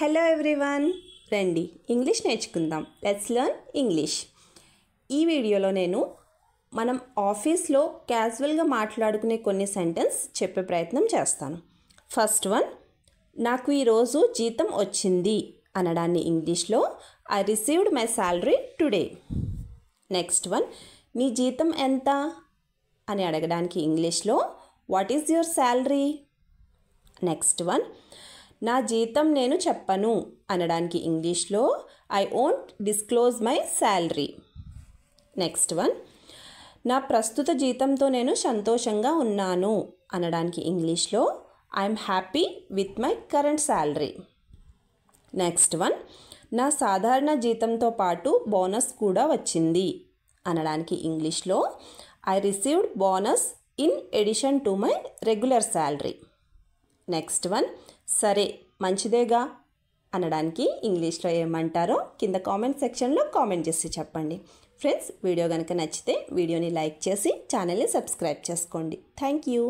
hello everyone రండి English నేర్చుకుందాం let's learn English ఈ వీడియోలో నేను మనం ఆఫీస్లో క్యాజువల్గా మాట్లాడుకునే కొన్ని సెంటెన్స్ చెప్పే ప్రయత్నం చేస్తాను ఫస్ట్ వన్ నాకు ఈరోజు జీతం వచ్చింది అనడాన్ని ఇంగ్లీష్లో I received my salary today next one నీ జీతం ఎంత అని అడగడానికి ఇంగ్లీష్లో what is your salary next one నా జీతం నేను చెప్పను అనడానికి ఇంగ్లీష్లో I won't disclose my salary next one నా ప్రస్తుత జీతంతో నేను సంతోషంగా ఉన్నాను అనడానికి ఇంగ్లీష్లో I'm happy with my current salary next one నా సాధారణ జీతంతో పాటు బోనస్ కూడా వచ్చింది అనడానికి ఇంగ్లీష్లో I received bonus in addition to my regular salary next one సరే మంచిదేగా అనడానికి ఇంగ్లీష్లో ఏమంటారో కింద కామెంట్ సెక్షన్లో కామెంట్ చేసి చెప్పండి ఫ్రెండ్స్ వీడియో కనుక నచ్చితే వీడియోని లైక్ చేసి ఛానల్ని సబ్స్క్రైబ్ చేసుకోండి థ్యాంక్ యూ